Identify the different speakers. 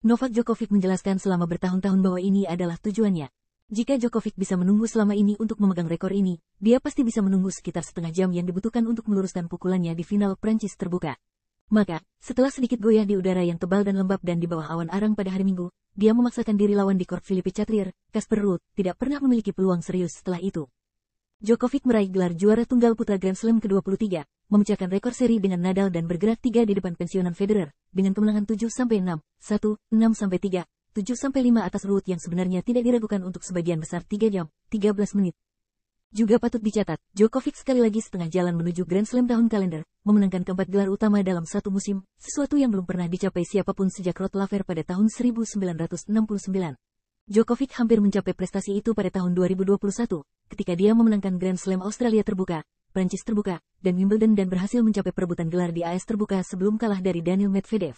Speaker 1: Novak Djokovic menjelaskan selama bertahun-tahun bahwa ini adalah tujuannya. Jika Djokovic bisa menunggu selama ini untuk memegang rekor ini, dia pasti bisa menunggu sekitar setengah jam yang dibutuhkan untuk meluruskan pukulannya di final Prancis terbuka. Maka, setelah sedikit goyah di udara yang tebal dan lembab dan di bawah awan arang pada hari Minggu, dia memaksakan diri lawan di court Philippe Chatrier, Kasper Ruud, tidak pernah memiliki peluang serius setelah itu. Djokovic meraih gelar juara tunggal putra Grand Slam ke-23, memecahkan rekor seri dengan Nadal dan bergerak tiga di depan pensiunan Federer, dengan kemenangan 7-6, 1, 6-3, 7-5 atas Ruth yang sebenarnya tidak diragukan untuk sebagian besar 3 jam, 13 menit. Juga patut dicatat, Djokovic sekali lagi setengah jalan menuju Grand Slam tahun kalender, memenangkan keempat gelar utama dalam satu musim, sesuatu yang belum pernah dicapai siapapun sejak Rod Laver pada tahun 1969. Djokovic hampir mencapai prestasi itu pada tahun 2021, ketika dia memenangkan Grand Slam Australia terbuka, Prancis terbuka, dan Wimbledon dan berhasil mencapai perebutan gelar di AS terbuka sebelum kalah dari Daniel Medvedev.